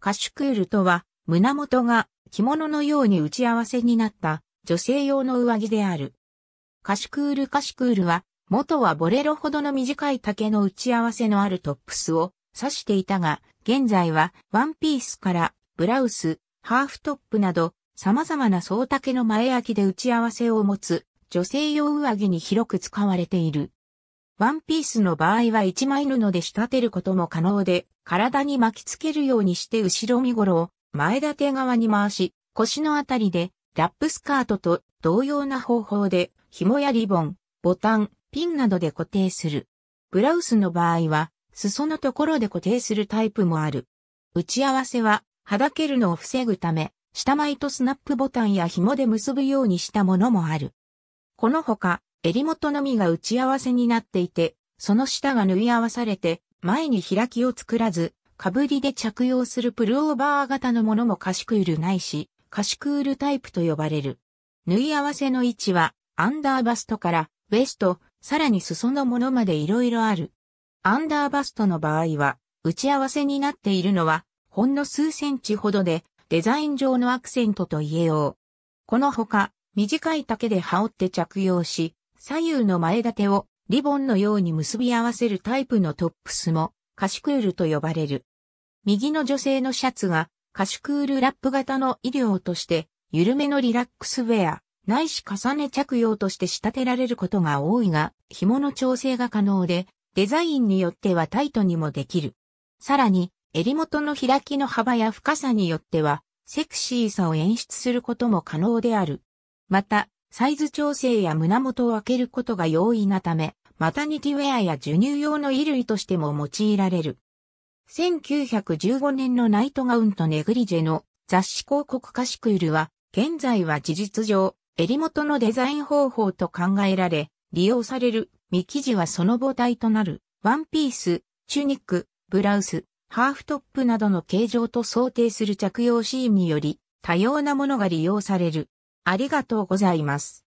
カシュクールとは、胸元が着物のように打ち合わせになった女性用の上着である。カシュクールカシュクールは、元はボレロほどの短い丈の打ち合わせのあるトップスを指していたが、現在はワンピースからブラウス、ハーフトップなど様々な総丈の前開きで打ち合わせを持つ女性用上着に広く使われている。ワンピースの場合は一枚布で仕立てることも可能で、体に巻きつけるようにして後ろ身頃を前立て側に回し、腰のあたりでラップスカートと同様な方法で紐やリボン、ボタン、ピンなどで固定する。ブラウスの場合は、裾のところで固定するタイプもある。打ち合わせは、はだけるのを防ぐため、下前とスナップボタンや紐で結ぶようにしたものもある。このほか、襟元のみが打ち合わせになっていて、その下が縫い合わされて、前に開きを作らず、かぶりで着用するプルオーバー型のものもカシクールないし、カシクールタイプと呼ばれる。縫い合わせの位置は、アンダーバストから、ウエスト、さらに裾のものまで色々ある。アンダーバストの場合は、打ち合わせになっているのは、ほんの数センチほどで、デザイン上のアクセントと言えよう。このほか、短い丈で羽織って着用し、左右の前立てをリボンのように結び合わせるタイプのトップスもカシュクールと呼ばれる。右の女性のシャツがカシュクールラップ型の衣料として緩めのリラックスウェア、ないし重ね着用として仕立てられることが多いが、紐の調整が可能で、デザインによってはタイトにもできる。さらに、襟元の開きの幅や深さによっては、セクシーさを演出することも可能である。また、サイズ調整や胸元を開けることが容易なため、マタニティウェアや授乳用の衣類としても用いられる。1915年のナイトガウンとネグリジェの雑誌広告歌詞クールは、現在は事実上、襟元のデザイン方法と考えられ、利用される身生地はその母体となる、ワンピース、チュニック、ブラウス、ハーフトップなどの形状と想定する着用シーンにより、多様なものが利用される。ありがとうございます。